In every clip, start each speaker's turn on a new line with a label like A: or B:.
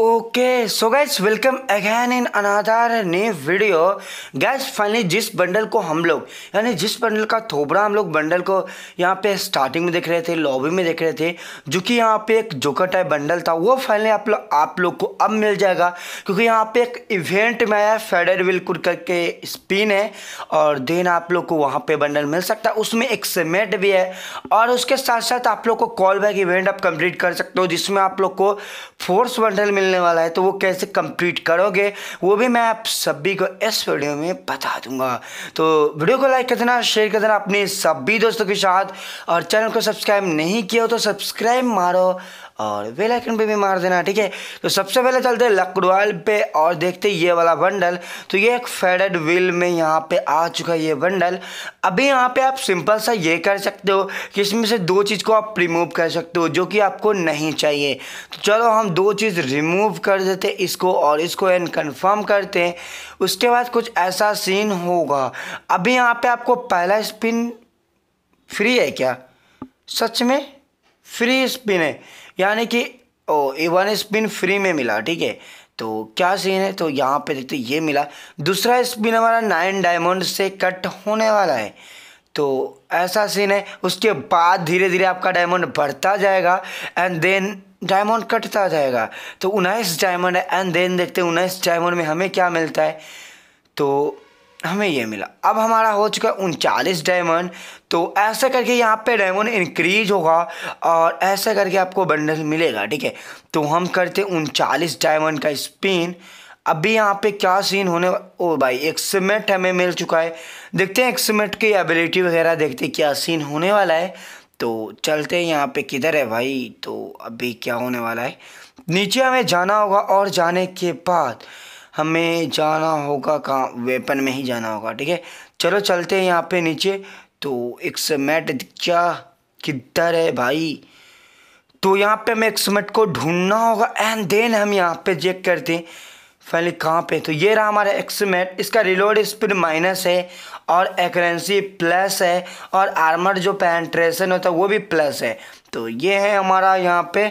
A: okay so guys welcome again in another video guys finally जिस bundle को हम लोग यानी जिस बंडल का थोबड़ा हम लोग बंडल को यहाँ पे स्टार्टिंग में देख रहे थे लॉबी में देख रहे थे जो कि यहाँ पे एक जोकर टाइप बंडल था वो फाइनली आप लोग आप लोग को अब मिल जाएगा क्योंकि यहाँ पे एक इवेंट में आया फेडर विल कुर करके स्पिन है और देन आप लोग को वहाँ पर बंडल मिल सकता है उसमें एक सीमेंट भी है और उसके साथ साथ आप लोग को कॉल बैक इवेंट आप कंप्लीट कर सकते हो जिसमें आप लोग को फोर्स बंडल मिल मिलने वाला है तो वो कैसे कंप्लीट करोगे वो भी मैं आप सभी को इस वीडियो में बता दूंगा तो वीडियो को लाइक कर देना शेयर कर देना अपने सभी दोस्तों के साथ और चैनल को सब्सक्राइब नहीं किया हो तो सब्सक्राइब मारो और बेल आइकन पे भी मार देना ठीक है तो सबसे पहले चलते हैं लकड़वाल पे और देखते ये वाला बंडल तो ये एक फेडेड व्हील में यहाँ पे आ चुका है ये बंडल अभी यहाँ पे आप सिंपल सा ये कर सकते हो कि इसमें से दो चीज़ को आप रिमूव कर सकते हो जो कि आपको नहीं चाहिए तो चलो हम दो चीज़ रिमूव कर देते इसको और इसको एंड कन्फर्म करते हैं उसके बाद कुछ ऐसा सीन होगा अभी यहाँ पर आपको पहला स्पिन फ्री है क्या सच में फ्री स्पिन है यानी कि O A one spin free में मिला ठीक है तो क्या सीन है तो यहाँ पे देखते ये मिला दूसरा स्पिन हमारा नाइन डायमंड से कट होने वाला है तो ऐसा सीन है उसके बाद धीरे धीरे आपका डायमंड बढ़ता जाएगा एंड देन डायमंड कटता जाएगा तो उन्नीस डायमंड है एंड देन देखते हैं उन्नीस डायमंड में हमें क्या मिलता है तो हमें ये मिला अब हमारा हो चुका है उनचालीस डायमंड तो ऐसा करके यहाँ पे डायमंड इंक्रीज होगा और ऐसा करके आपको बंडल मिलेगा ठीक है तो हम करते उनचालीस डायमंड का स्पिन अभी यहाँ पे क्या सीन होने ओ भाई एक सीमेंट हमें मिल चुका है देखते हैं एक सीमेंट की एबिलिटी वगैरह देखते हैं क्या सीन होने वाला है तो चलते हैं यहाँ पे किधर है भाई तो अभी क्या होने वाला है नीचे हमें जाना होगा और जाने के बाद हमें जाना होगा कहाँ वेपन में ही जाना होगा ठीक है चलो चलते हैं यहाँ पे नीचे तो एक समेट दीक्षा किधर है भाई तो यहाँ पे हमें एक्समेट को ढूंढना होगा एंड देन हम यहाँ पे चेक करते हैं पहले कहाँ पे तो ये रहा हमारा एक्समेट इसका रिलोड स्पीड माइनस है और एक्रेंसी प्लस है और आर्मर जो पेंट्रेशन होता है वो भी प्लस है तो ये है हमारा यहाँ पे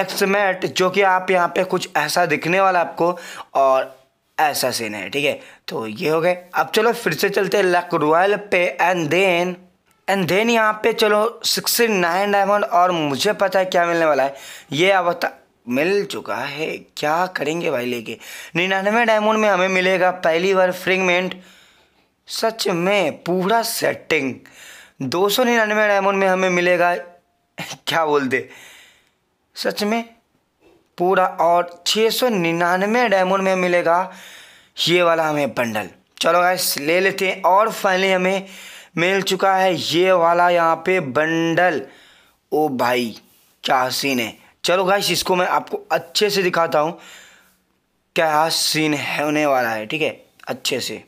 A: एक्समेट जो कि आप यहाँ पे कुछ ऐसा दिखने वाला आपको और ऐसा सीन है ठीक है तो ये हो गए अब चलो फिर से चलते हैं लकरुअल पे एंड देन एंड देन यहाँ पे चलो सिक्सटी नाइन डायमंड और मुझे पता है क्या मिलने वाला है ये अब मिल चुका है क्या करेंगे भाई लेके निन्यानवे डायमंड में हमें मिलेगा पहली बार फ्रिगमेंट सच में पूरा सेटिंग दो सौ निन्यानवे डायमंड में हमें मिलेगा क्या बोलते सच में पूरा और छः सौ निन्यानवे डायमंड में मिलेगा ये वाला हमें बंडल चलो गाइस ले लेते हैं और फाइनली हमें मिल चुका है ये वाला यहाँ पे बंडल ओ भाई क्या सीन है चलो गाइस इसको मैं आपको अच्छे से दिखाता हूँ क्या सीन होने वाला है ठीक है अच्छे से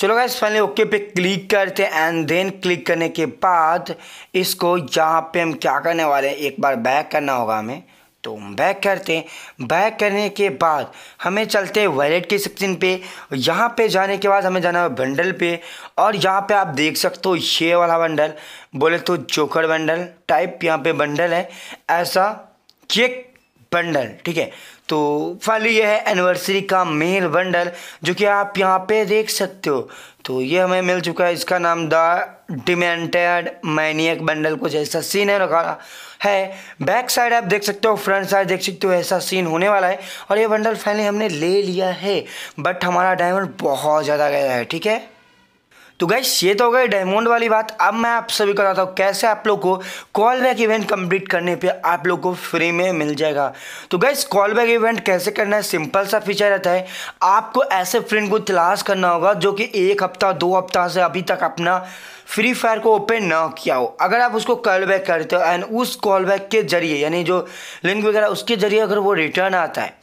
A: चलो गाइस फाइनली ओके पे क्लिक करते हैं एंड देन क्लिक करने के बाद इसको यहाँ पे हम क्या करने वाले हैं एक बार बैक करना होगा हमें तो हम बैक करते हैं बैक करने के बाद हमें चलते हैं वैलेट के सेक्शन पे यहाँ पे जाने के बाद हमें जाना है बंडल पे और यहाँ पे आप देख सकते हो ये वाला बंडल बोले तो जोकर बंडल टाइप यहाँ पे बंडल है ऐसा ये बंडल ठीक है तो फाइनली ये है एनिवर्सरी का मेल बंडल जो कि आप यहाँ पे देख सकते हो तो ये हमें मिल चुका है इसका नाम द डिमेंटेड मैनियक बंडल कुछ ऐसा सीन है रखा है बैक साइड आप देख सकते हो फ्रंट साइड देख सकते हो ऐसा सीन होने वाला है और ये बंडल फाइनली हमने ले लिया है बट हमारा डायमंड बहुत ज़्यादा गया है ठीक है तो गैस ये तो हो गई डायमंड वाली बात अब मैं आप सभी को बताता हूँ कैसे आप लोग को कॉल बैक इवेंट कंप्लीट करने पे आप लोग को फ्री में मिल जाएगा तो गैस कॉल बैक इवेंट कैसे करना है सिंपल सा फीचर रहता है आपको ऐसे फ्रेंड को तलाश करना होगा जो कि एक हफ्ता दो हफ्ता से अभी तक अपना फ्री फायर को ओपन ना किया हो अगर आप उसको कॉल बैक करते हो एंड उस कॉल बैक के जरिए यानी जो लिंक वगैरह उसके जरिए अगर वो रिटर्न आता है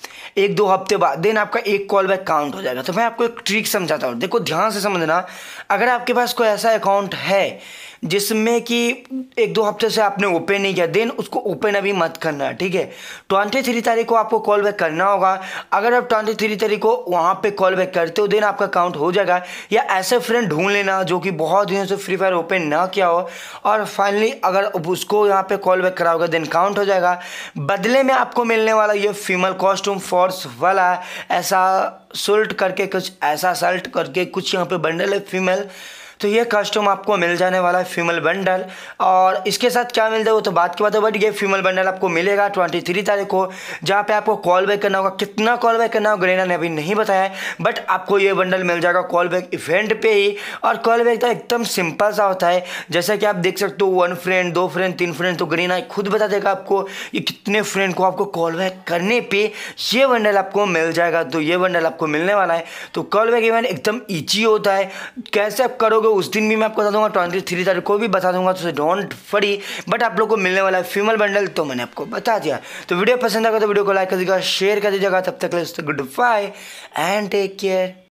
A: एक दो हफ्ते बाद देन आपका एक कॉल बैक काउंट हो जाएगा तो मैं आपको एक ट्रिक समझाता हूँ देखो ध्यान से समझना अगर अगर आपके पास कोई ऐसा अकाउंट है जिसमें कि एक दो हफ्ते से आपने ओपन नहीं किया देन उसको ओपन अभी मत करना ठीक है ट्वेंटी थ्री तारीख को आपको कॉल बैक करना होगा अगर आप ट्वेंटी थ्री तारीख को वहाँ पे कॉल बैक करते हो देन आपका अकाउंट हो जाएगा या ऐसे फ्रेंड ढूंढ लेना जो कि बहुत दिनों से फ्री फायर ओपन ना किया हो और फाइनली अगर उसको यहाँ पर कॉल बैक कराओगे देन काउंट हो जाएगा बदले में आपको मिलने वाला ये फीमेल कॉस्ट्यूम फोर्स वाला ऐसा सुल्ट करके कुछ ऐसा सल्ट करके कुछ यहाँ पर बंडल है फीमेल तो ये कस्टम आपको मिल जाने वाला है फीमेल बंडल और इसके साथ क्या मिलता है वो तो बात की बात है बट ये फीमेल बंडल आपको मिलेगा ट्वेंटी थ्री तारीख को जहाँ पे आपको कॉल बैक करना होगा कितना कॉल बैक करना होगा ग्रेना ने अभी नहीं बताया बट आपको ये बंडल मिल जाएगा कॉल बैक इवेंट पे ही और कॉल बैक तो एकदम सिंपल सा होता है जैसा कि आप देख सकते हो वन फ्रेंड दो फ्रेंड तीन फ्रेंड तो ग्रीना खुद बता देगा आपको ये कितने फ्रेंड को आपको कॉल बैक करने पर ये बंडल आपको मिल जाएगा तो ये बंडल आपको मिलने वाला है तो कॉल बैक इवेंट एकदम ईजी होता है कैसे आप करोगे को उस दिन भी मैं आपको बता दूंगा ट्वेंटी थ्री तारीख को भी बता दूंगा तो डोंट फरी बट आप लोग को मिलने वाला है फीमेल बंडल तो मैंने आपको बता दिया तो वीडियो पसंद आएगा तो वीडियो को लाइक कर दीजिएगा शेयर कर दीजिएगा तब तक good bye and take care